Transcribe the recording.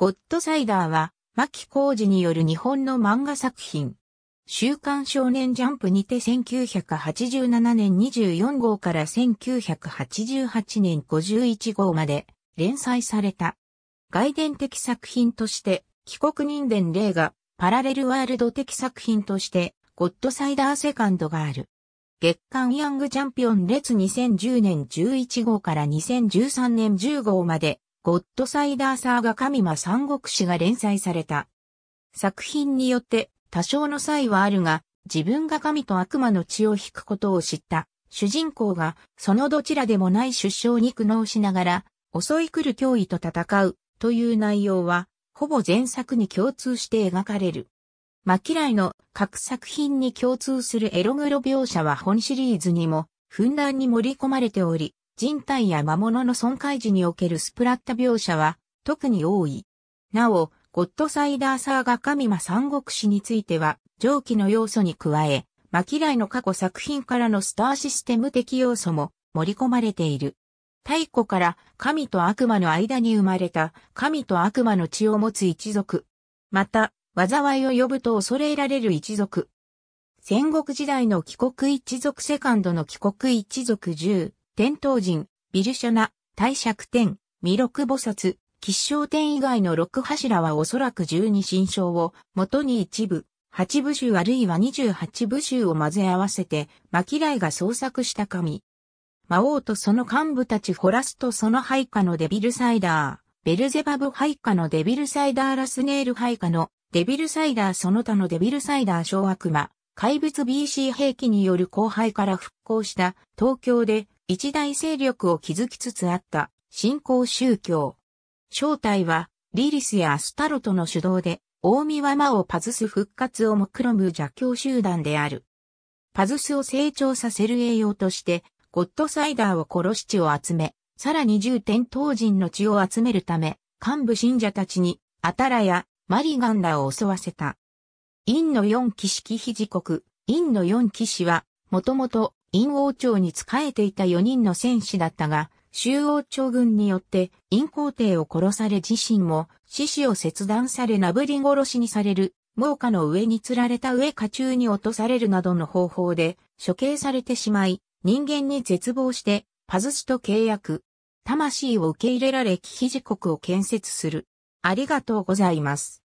ゴッドサイダーは、牧浩二による日本の漫画作品。週刊少年ジャンプにて1987年24号から1988年51号まで連載された。外伝的作品として、帰国人伝例がパラレルワールド的作品として、ゴッドサイダーセカンドがある。月刊ヤングチャンピオン列2010年11号から2013年10号までゴッドサイダーサーガ神魔三国志が連載された。作品によって多少の差異はあるが、自分が神と悪魔の血を引くことを知った主人公がそのどちらでもない出生に苦悩しながら襲い来る脅威と戦うという内容はほぼ前作に共通して描かれる。マキライの各作品に共通するエログロ描写は本シリーズにもふんだんに盛り込まれており、人体や魔物の損壊時におけるスプラッタ描写は特に多い。なお、ゴッドサイダーサーが神魔三国志については、上記の要素に加え、マキライの過去作品からのスターシステム的要素も盛り込まれている。太古から神と悪魔の間に生まれた神と悪魔の血を持つ一族。また、災いを呼ぶと恐れられる一族。戦国時代の帰国一族セカンドの帰国一族10。天統人、ビルシャナ、大釈天、弥勒菩薩、吉祥天以外の六柱はおそらく十二神将を元に一部、八部衆あるいは二十八部衆を混ぜ合わせて、マキライが創作した神。魔王とその幹部たちホラスとその配下のデビルサイダー、ベルゼバブ配下のデビルサイダーラスネール配下のデビルサイダーその他のデビルサイダー小悪魔、怪物 BC 兵器による後輩から復興した東京で一大勢力を築きつつあった新興宗教。正体はリリスやアスタロトの主導で大見は魔をパズス復活を目論む邪教集団である。パズスを成長させる栄養としてゴッドサイダーを殺し地を集め、さらに重点当人の血を集めるため、幹部信者たちに、アタラやマリガンらを襲わせた。陰の四騎士騎士国、陰の四騎士は、もともと陰王朝に仕えていた4人の戦士だったが、周王朝軍によって陰皇帝を殺され自身も獅子を切断されなぶり殺しにされる、猛火の上に釣られた上火中に落とされるなどの方法で処刑されてしまい、人間に絶望してパズチと契約。魂を受け入れられ危機時刻を建設する。ありがとうございます。